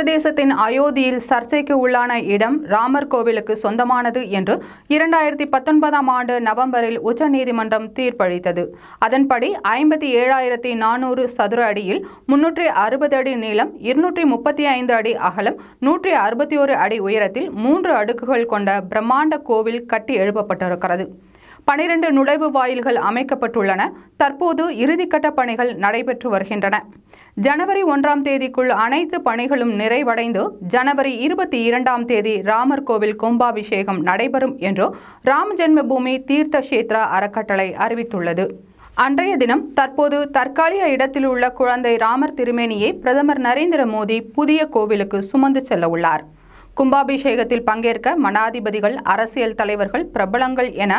உத்தரப்பிரதேசத்தின் அயோத்தியில் சர்ச்சைக்கு உள்ளான இடம் ராமர் கோவிலுக்கு சொந்தமானது என்று இரண்டாயிரத்தி பத்தொன்பதாம் ஆண்டு நவம்பரில் உச்சநீதிமன்றம் தீர்ப்பளித்தது அதன்படி ஐம்பத்தி ஏழாயிரத்தி நானூறு சதுர அடியில் முன்னூற்றி அறுபது அடி நீளம் இருநூற்றி முப்பத்தி ஐந்து அடி அகலம் நூற்றி அறுபத்தி ஒரு அடி உயரத்தில் மூன்று அடுக்குகள் கொண்ட பிரம்மாண்ட கோவில் கட்டி எழுப்பப்பட்டிருக்கிறது பனிரெண்டு நுழைவு வாயில்கள் அமைக்கப்பட்டுள்ளன தற்போது இறுதிக்கட்ட பணிகள் நடைபெற்று வருகின்றன ஜனவரி ஒன்றாம் தேதிக்குள் அனைத்து பணிகளும் நிறைவடைந்து ஜனவரி இருபத்தி இரண்டாம் தேதி ராமர் கோவில் கும்பாபிஷேகம் நடைபெறும் என்று ராம் ஜென்மபூமி தீர்த்த சேத்ரா அறக்கட்டளை அறிவித்துள்ளது அன்றைய தினம் தற்போது தற்காலிக இடத்தில் உள்ள குழந்தை ராமர் திருமேனியை பிரதமர் நரேந்திர மோடி புதிய கோவிலுக்கு சுமந்து செல்ல உள்ளார் கும்பாபிஷேகத்தில் பங்கேற்க மனாதிபதிகள் அரசியல் தலைவர்கள் பிரபலங்கள் என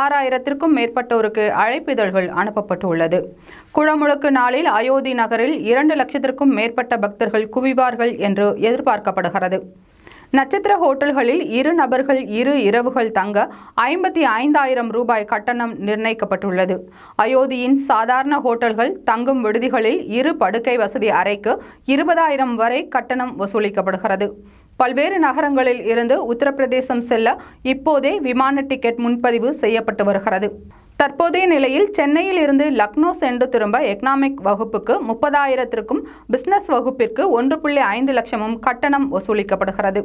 ஆறாயிரத்திற்கும் மேற்பட்டோருக்கு அழைப்பிதழ்கள் அனுப்பப்பட்டுள்ளது குழமுழுக்கு நாளில் அயோத்தி நகரில் இரண்டு லட்சத்திற்கும் மேற்பட்ட பக்தர்கள் குவிவார்கள் என்று எதிர்பார்க்கப்படுகிறது நட்சத்திர ஹோட்டல்களில் இரு நபர்கள் இரு இரவுகள் தங்க ஐம்பத்தி ஐந்தாயிரம் ரூபாய் கட்டணம் நிர்ணயிக்கப்பட்டுள்ளது அயோத்தியின் சாதாரண ஹோட்டல்கள் தங்கும் விடுதிகளில் இரு படுக்கை வசதி அறைக்கு இருபதாயிரம் வரை கட்டணம் வசூலிக்கப்படுகிறது பல்வேறு நகரங்களில் இருந்து உத்தரப்பிரதேசம் செல்ல இப்போதே விமான டிக்கெட் முன்பதிவு செய்யப்பட்டு வருகிறது தற்போதைய நிலையில் சென்னையில் இருந்து லக்னோ சென்று திரும்ப எக்கனாமிக் வகுப்புக்கு முப்பதாயிரத்திற்கும் பிசினஸ் வகுப்பிற்கு ஒன்று புள்ளி ஐந்து லட்சமும் கட்டணம் வசூலிக்கப்படுகிறது